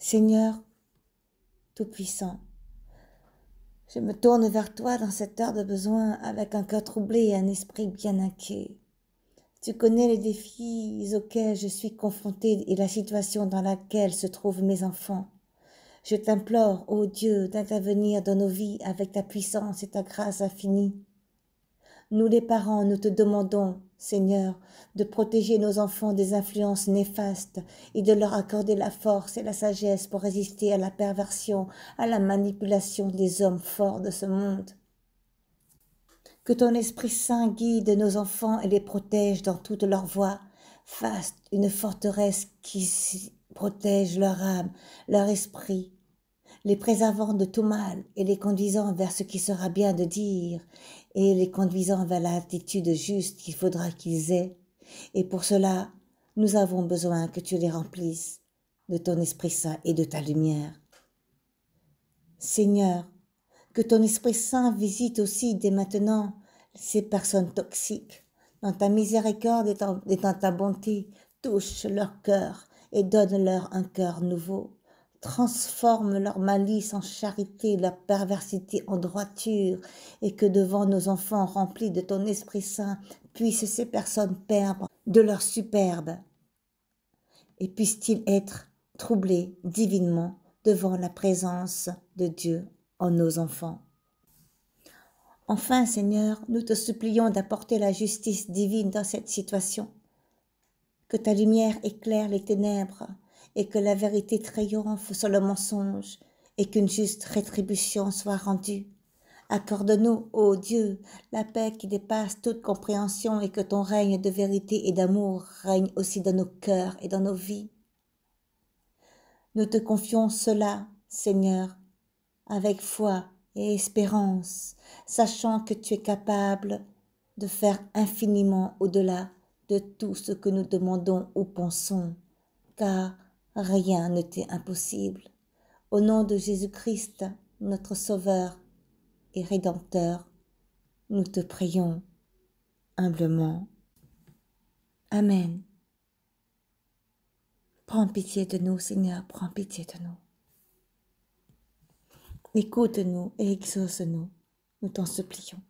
Seigneur Tout-Puissant, je me tourne vers toi dans cette heure de besoin avec un cœur troublé et un esprit bien inquiet. Tu connais les défis auxquels je suis confrontée et la situation dans laquelle se trouvent mes enfants. Je t'implore, ô Dieu, d'intervenir dans nos vies avec ta puissance et ta grâce infinie. Nous les parents, nous te demandons Seigneur, de protéger nos enfants des influences néfastes et de leur accorder la force et la sagesse pour résister à la perversion, à la manipulation des hommes forts de ce monde. Que ton Esprit Saint guide nos enfants et les protège dans toutes leurs voies. Fasse une forteresse qui protège leur âme, leur esprit, les préservant de tout mal et les conduisant vers ce qui sera bien de dire et les conduisant vers l'attitude juste qu'il faudra qu'ils aient. Et pour cela, nous avons besoin que tu les remplisses de ton Esprit Saint et de ta lumière. Seigneur, que ton Esprit Saint visite aussi dès maintenant ces personnes toxiques. Dans ta miséricorde et, dans ta bonté, touche leur cœur et donne-leur un cœur nouveau, transforme leur malice en charité, leur perversité en droiture, et que devant nos enfants remplis de ton Esprit Saint, puissent ces personnes perdre de leur superbe, et puissent-ils être troublés divinement devant la présence de Dieu en nos enfants. Enfin, Seigneur, nous te supplions d'apporter la justice divine dans cette situation, que ta lumière éclaire les ténèbres, et que la vérité triomphe sur le mensonge, et qu'une juste rétribution soit rendue. Accorde-nous, ô Dieu, la paix qui dépasse toute compréhension et que ton règne de vérité et d'amour règne aussi dans nos cœurs et dans nos vies. Nous te confions cela, Seigneur, avec foi et espérance, sachant que tu es capable de faire infiniment au-delà de tout ce que nous demandons ou pensons, car Rien ne t'est impossible. Au nom de Jésus-Christ, notre Sauveur et Rédempteur, nous te prions humblement. Amen. Prends pitié de nous, Seigneur, prends pitié de nous. Écoute-nous et exauce-nous, nous t'en supplions.